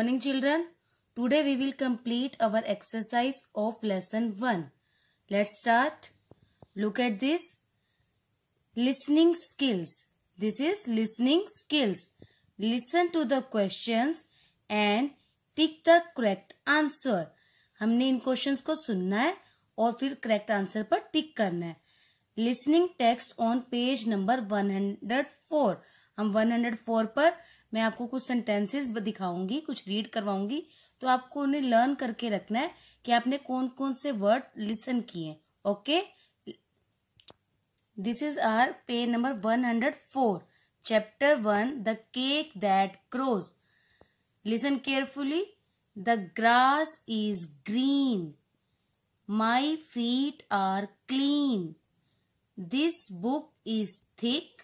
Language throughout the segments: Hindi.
morning children today we will complete our exercise of lesson 1 let's start look at this listening skills this is listening skills listen to the questions and tick the correct answer हमने इन क्वेश्चंस को सुनना है और फिर करेक्ट आंसर पर टिक करना है listening text on page number 104 हम 104 पर मैं आपको कुछ सेंटेंसेस दिखाऊंगी कुछ रीड करवाऊंगी तो आपको उन्हें लर्न करके रखना है कि आपने कौन कौन से वर्ड लिसन किए okay this is our page number one hundred four chapter one the cake that crows listen carefully the grass is green my feet are clean this book is thick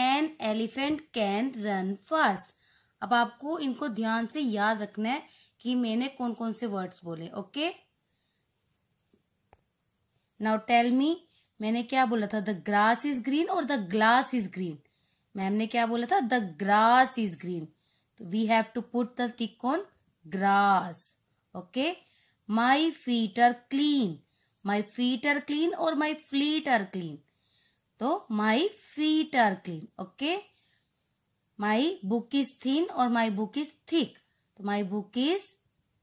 an elephant can run fast अब आपको इनको ध्यान से याद रखना है कि मैंने कौन कौन से वर्ड्स बोले ओके नाउ टेल मी मैंने क्या बोला था द ग्रास इज ग्रीन और the glass is green ma'am ने क्या बोला था द ग्रास इज ग्रीन तो we have to put the tick on grass okay my feet are clean my feet are clean और माई फ्लीट आर क्लीन तो my feet are clean okay my book is thin और माई बुक इज थिक तो my book is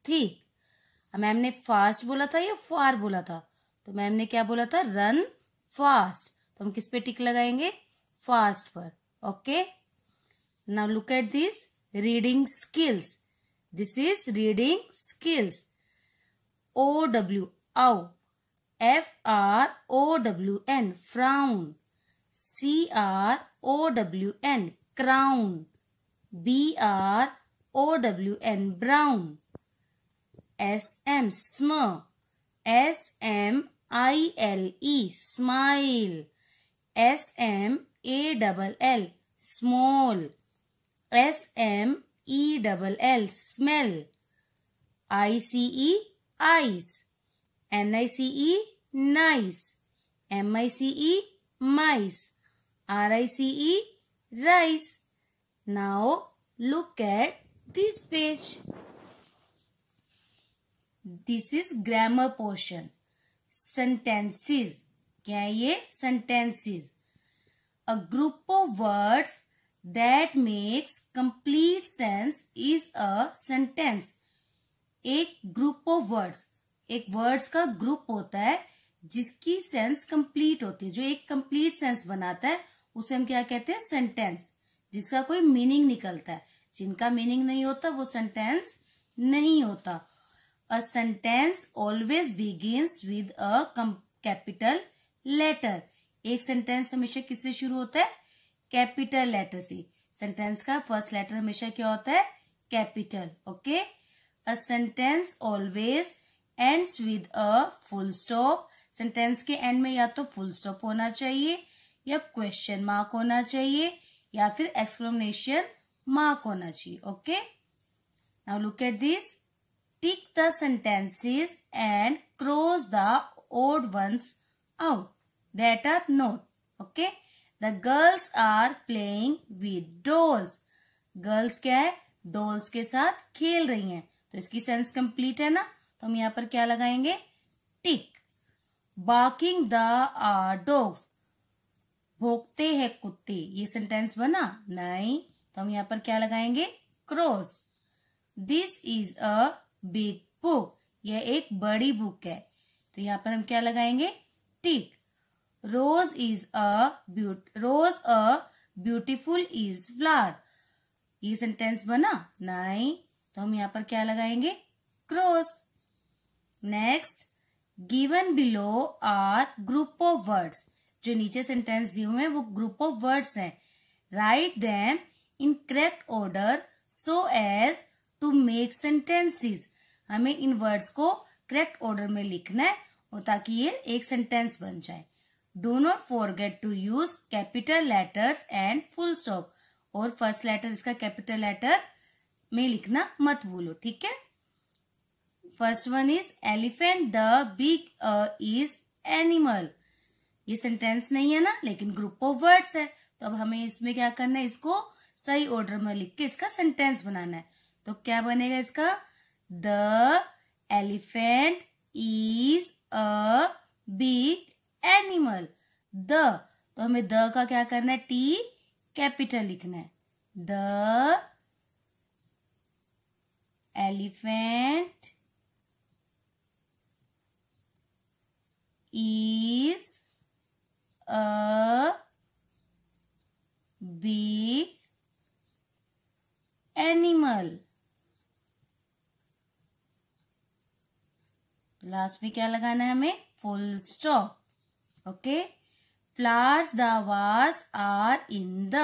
thick ma'am ने फास्ट बोला था या फार बोला था तो मैम ने क्या बोला था रन फास्ट तो हम किस पे टिक लगाएंगे फास्ट पर okay now look at this reading skills this is reading skills O W ow F R O W N frown C R O W N crown B R O W N brown S M S M I L E smile S M A double L small S M E double L smell I C E ice N I C E nice M I C E mice. R-I-C-E, rice. Now look at this page. This is grammar portion. Sentences. kya hai ye sentences? A group of words that makes complete sense is a sentence. ek group of words. ek words ka group hota hai जिसकी सेंस कंप्लीट होती है जो एक कंप्लीट सेंस बनाता है उसे हम क्या कहते हैं सेंटेंस जिसका कोई मीनिंग निकलता है जिनका मीनिंग नहीं होता वो सेंटेंस नहीं होता a sentence always begins with a capital letter एक सेंटेंस हमेशा किससे शुरू होता है कैपिटल लेटर से सेंटेंस का फर्स्ट लेटर हमेशा क्या होता है capital okay a sentence always ends with a full stop sentence के एंड में या तो फुल स्टॉप होना चाहिए या क्वेश्चन मार्क होना चाहिए या फिर एक्सप्लेनेशन मार्क होना चाहिए okay now look at this tick the sentences and cross the odd ones out that are not okay the girls are playing with dolls girls क्या है डोल्स के साथ खेल रही हैं तो इसकी सेंस कंप्लीट है ना तो हम यहाँ पर क्या लगाएंगे टिक बाकिंग द डॉग्स भोगते हैं कुत्ते ये सेंटेंस बना नहीं तो हम यहाँ पर क्या लगाएंगे cross this is a big book यह एक बड़ी बुक है तो यहाँ पर हम क्या लगाएंगे tick rose is a beaut rose a beautiful is flower ये सेंटेंस बना नहीं तो हम यहाँ पर क्या लगाएंगे cross next given below are group of words जो नीचे सेंटेंस दिए हुए हैं वो ग्रुप ऑफ वर्ड्स हैं write them in correct order so as to make sentences हमें इन वर्ड्स को करेक्ट ऑर्डर में लिखना है और ताकि ये एक सेंटेंस बन जाए do not forget to use capital letters and full stop और फर्स्ट लेटर इसका कैपिटल लेटर में लिखना मत भूलो ठीक है first one is elephant the big a is animal ये सेंटेंस नहीं है ना लेकिन ग्रुप ऑफ वर्ड्स है तो अब हमें इसमें क्या करना है इसको सही ऑर्डर में लिख के इसका सेंटेंस बनाना है तो क्या बनेगा इसका the elephant is a big animal the तो हमें द का क्या करना है टी कैपिटल लिखना है the elephant is a big animal last में क्या लगाना है हमें full stop okay flowers the vase are in the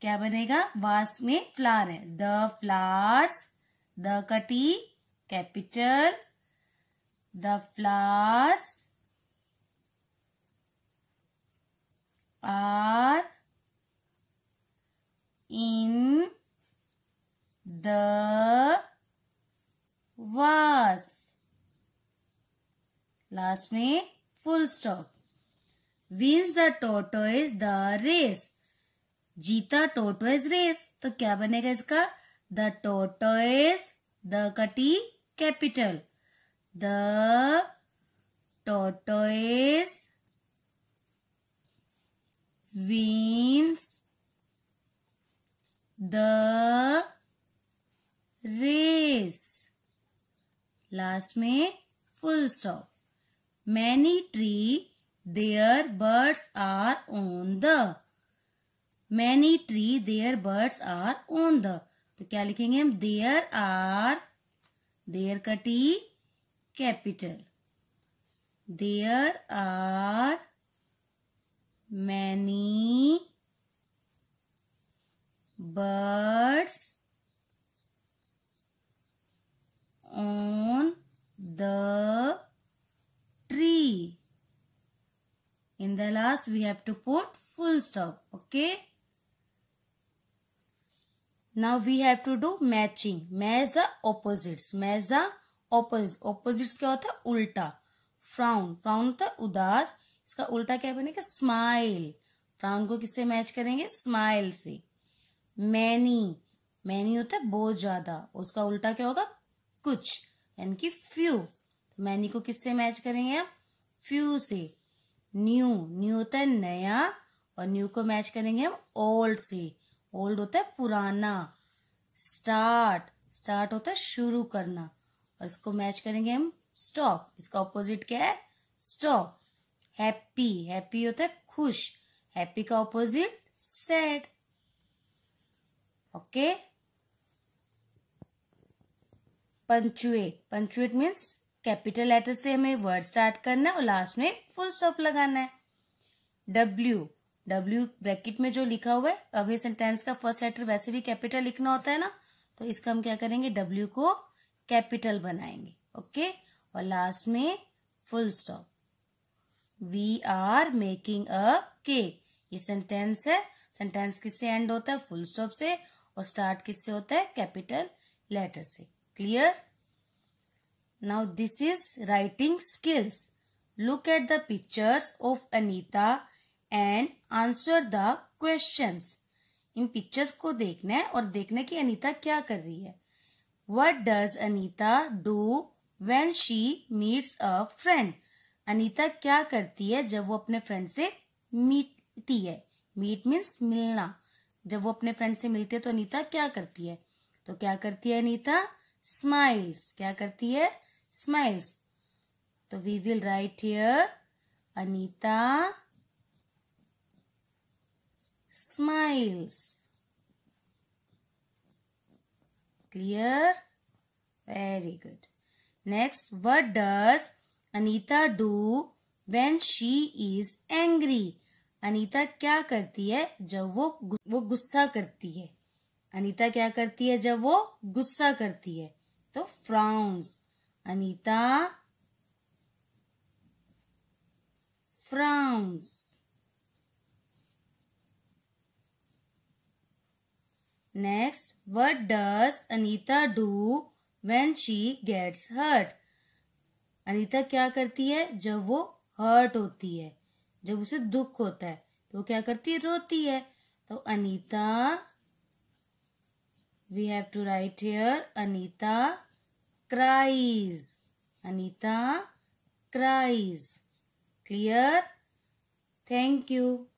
क्या बनेगा वास में फ्लावर है द फ्लावर्स द कटी capital The flowers are in the vase. Last me full stop. Wins the tortoise the race. जीता tortoise race. तो क्या बनेगा इसका The tortoise the कटी capital. The tortoise wins the race. Last me full stop. Many tree their birds are on the. Many tree their birds are on the. तो क्या लिखेंगे हम देयर आर देयर का T capital. There are many birds on the tree. In the last we have to put full stop. Okay. Now we have to do matching. Match the opposites. Match the opposite opposite क्या होता है उल्टा फ्राउन फ्राउन होता है उदास इसका उल्टा क्या बनेगा स्माइल फ्राउन को किससे मैच करेंगे स्माइल से मैनी मैनी होता है बहुत ज्यादा उसका उल्टा क्या होगा कुछ यानी कि फ्यू तो मैनी को किससे मैच करेंगे आप फ्यू से न्यू न्यू होता है नया और न्यू को मैच करेंगे हम ओल्ड से ओल्ड होता है पुराना स्टार्ट स्टार्ट होता है शुरू करना और इसको मैच करेंगे हम स्टॉप इसका ऑपोजिट क्या है स्टॉप हैप्पी हैप्पी होता है खुश हैप्पी का opposite sad okay punctuate punctuate means capital letter से हमें वर्ड स्टार्ट करना है और लास्ट में फुल स्टॉप लगाना है डब्ल्यू डब्ल्यू ब्रैकेट में जो लिखा हुआ है अभी सेंटेंस का फर्स्ट लेटर वैसे भी कैपिटल लिखना होता है ना तो इसका हम क्या करेंगे डब्ल्यू को कैपिटल बनाएंगे ओके और लास्ट में full stop we are making a cake ये सेंटेंस है सेंटेंस किससे एंड होता है फुल स्टॉप से और स्टार्ट किससे होता है कैपिटल लेटर से clear now this is writing skills look at the pictures of Anita and answer the questions in pictures को देखना है और देखना कि अनीता क्या कर रही है what does Anita do when she meets a friend Anita क्या करती है जब वो अपने फ्रेंड से मीटती है मीट मीन्स मिलना जब वो अपने फ्रेंड से मिलती है तो अनिता क्या करती है तो क्या करती है अनिता स्माइल्स क्या करती है स्माइल्स तो we will write here Anita smiles Clear? Very good. Next, what does Anita do when she is angry? Anita क्या करती है जब वो वो गुस्सा करती है अनीता क्या करती है जब वो गुस्सा करती है तो frowns Anita frowns next what does Anita do when she gets hurt Anita क्या करती है जब वो हर्ट होती है जब उसे दुख होता है तो क्या करती है रोती है तो Anita we have to write here Anita cries Anita cries clear thank you